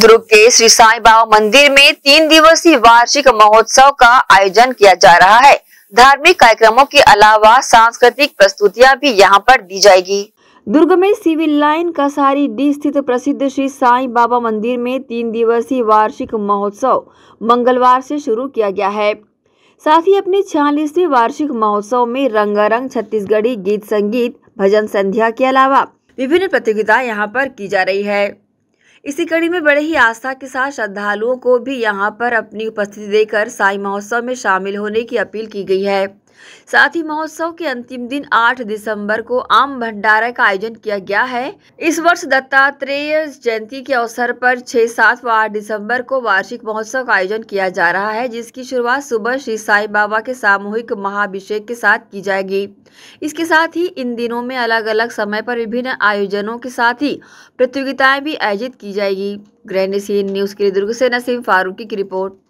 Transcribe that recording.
दुर्ग के श्री साई बाबा मंदिर में तीन दिवसीय वार्षिक महोत्सव का आयोजन किया जा रहा है धार्मिक कार्यक्रमों के अलावा सांस्कृतिक प्रस्तुतियां भी यहां पर दी जाएगी दुर्ग में सिविल लाइन कसारी डी स्थित प्रसिद्ध श्री साई बाबा मंदिर में तीन दिवसीय वार्षिक महोत्सव मंगलवार से शुरू किया गया है साथ ही अपने छियालीसवीं वार्षिक महोत्सव में रंगारंग छत्तीसगढ़ी गीत संगीत भजन संध्या के अलावा विभिन्न प्रतियोगिता यहाँ पर की जा रही है इसी कड़ी में बड़े ही आस्था के साथ श्रद्धालुओं को भी यहाँ पर अपनी उपस्थिति देकर साई महोत्सव में शामिल होने की अपील की गई है साथ ही महोत्सव के अंतिम दिन 8 दिसंबर को आम भंडारा का आयोजन किया गया है इस वर्ष दत्तात्रेय जयंती के अवसर पर 6, 7 व 8 दिसंबर को वार्षिक महोत्सव का आयोजन किया जा रहा है जिसकी शुरुआत सुबह श्री साई बाबा के सामूहिक महाभिषेक के साथ की जाएगी इसके साथ ही इन दिनों में अलग अलग समय पर विभिन्न आयोजनों के साथ ही प्रतियोगिताएं भी आयोजित की जाएगी ग्रैंड न्यूज के लिए दुर्ग से नसीम फारूकी की रिपोर्ट